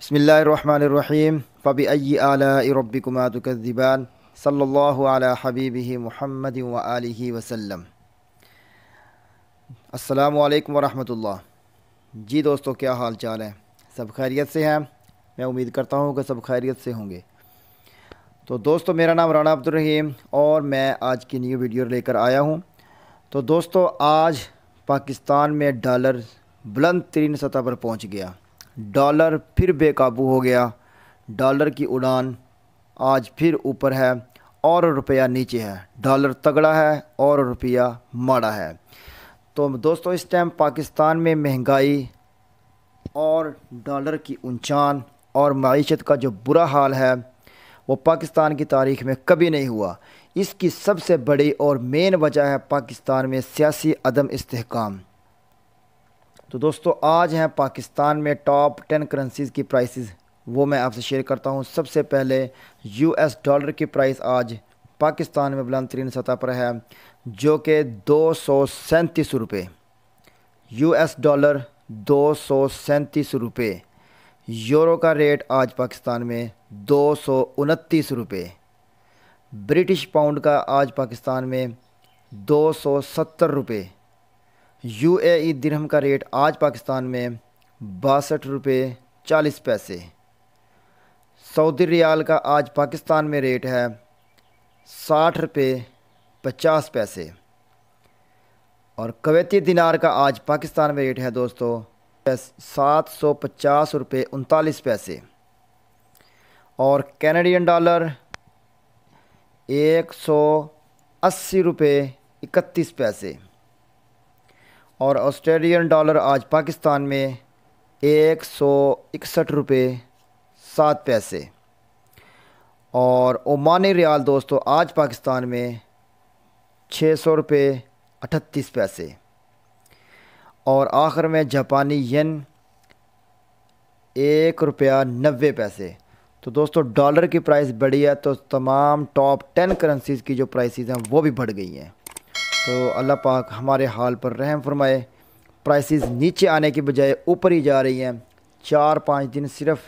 बसमीम फ़बी अय्यी आलाबिकुमातुकबान सल्ला हबीब महमद व वसम अल्लाम जी दोस्तों क्या हाल चाल है सब खैरियत से हैं मैं उम्मीद करता हूँ कि सब खैरियत से होंगे तो दोस्तों मेरा नाम राना अब्दुलरहीम और मैं आज की न्यू वीडियो लेकर आया हूँ तो दोस्तों आज पाकिस्तान में डॉलर बुलंद तरीन सतह पर पहुँच गया डॉलर फिर बेकाबू हो गया डॉलर की उड़ान आज फिर ऊपर है और रुपया नीचे है डॉलर तगड़ा है और रुपया माड़ा है तो दोस्तों इस टाइम पाकिस्तान में महंगाई और डॉलर की ऊंचान और मीशत का जो बुरा हाल है वो पाकिस्तान की तारीख में कभी नहीं हुआ इसकी सबसे बड़ी और मेन वजह है पाकिस्तान में सियासी अदम इसकाम तो दोस्तों आज हैं पाकिस्तान में टॉप टेन करेंसीज़ की प्राइसेस वो मैं आपसे शेयर करता हूँ सबसे पहले यूएस डॉलर की प्राइस आज पाकिस्तान में बुलंद तरीन सतह पर है जो कि दो सौ सैंतीस रुपये यू डॉलर दो सौ सैंतीस रुपये यूरो का रेट आज पाकिस्तान में दो सौ उनतीस रुपये ब्रिटिश पाउंड का आज पाकिस्तान में दो सौ सत्तर रुपये यू ए दिरहम का रेट आज पाकिस्तान में बासठ रुपये चालीस पैसे सऊदी रियाल का आज पाकिस्तान में रेट है साठ रुपये पचास पैसे और कवैती दिनार का आज पाकिस्तान में रेट है दोस्तों सात सौ पचास रुपये उनतालीस पैसे और कैनेडियन डॉलर एक सौ अस्सी रुपये इकतीस पैसे और ऑस्ट्रेलियन डॉलर आज पाकिस्तान में एक सौ इकसठ रुपये सात पैसे और ओमानी रियाल दोस्तों आज पाकिस्तान में छः सौ रुपये अठतीस पैसे और आखिर में जापानी येन एक रुपया नबे पैसे तो दोस्तों डॉलर की प्राइस बढ़ी है तो तमाम टॉप टेन करेंसीज़ की जो प्राइसेस हैं वो भी बढ़ गई हैं तो अल्लाह पाक हमारे हाल पर रहम फरमाए प्राइसेस नीचे आने के बजाय ऊपर ही जा रही हैं चार पाँच दिन सिर्फ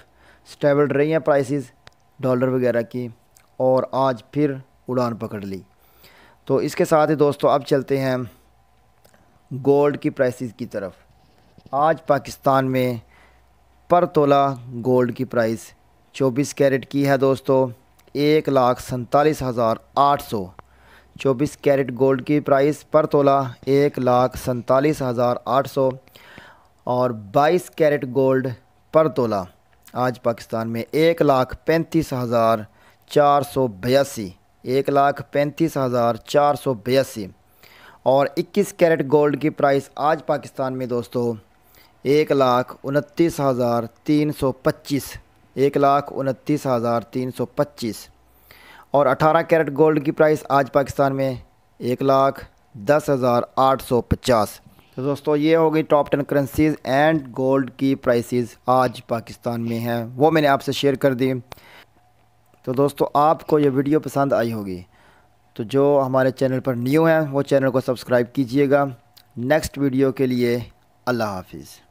स्टेबल रही हैं प्राइसेस डॉलर वगैरह की और आज फिर उड़ान पकड़ ली तो इसके साथ ही दोस्तों अब चलते हैं गोल्ड की प्राइसेस की तरफ आज पाकिस्तान में पर तोला गोल्ड की प्राइस 24 कैरेट की है दोस्तों एक लाख सैंतालीस हज़ार आठ सौ चौबीस कैरेट गोल्ड की प्राइस पर तोला एक लाख सैंतालीस हज़ार आठ सौ और बाईस कैरेट गोल्ड पर तोला आज पाकिस्तान में एक लाख पैंतीस हज़ार चार सौ बयासी एक लाख पैंतीस हज़ार चार सौ बयासी और इक्कीस कैरेट गोल्ड की प्राइस आज पाकिस्तान में दोस्तों एक लाख उनतीस हज़ार तीन सौ पच्चीस एक लाख उनतीस हज़ार तीन सौ पच्चीस और 18 कैरेट गोल्ड की प्राइस आज पाकिस्तान में एक लाख दस हज़ार आठ सौ पचास तो दोस्तों ये हो गई top ten currencies and gold की प्राइसेस आज पाकिस्तान में हैं वो मैंने आपसे शेयर कर दी तो दोस्तों आपको ये वीडियो पसंद आई होगी तो जो हमारे चैनल पर न्यू हैं वो चैनल को सब्सक्राइब कीजिएगा नेक्स्ट वीडियो के लिए अल्लाह हाफिज़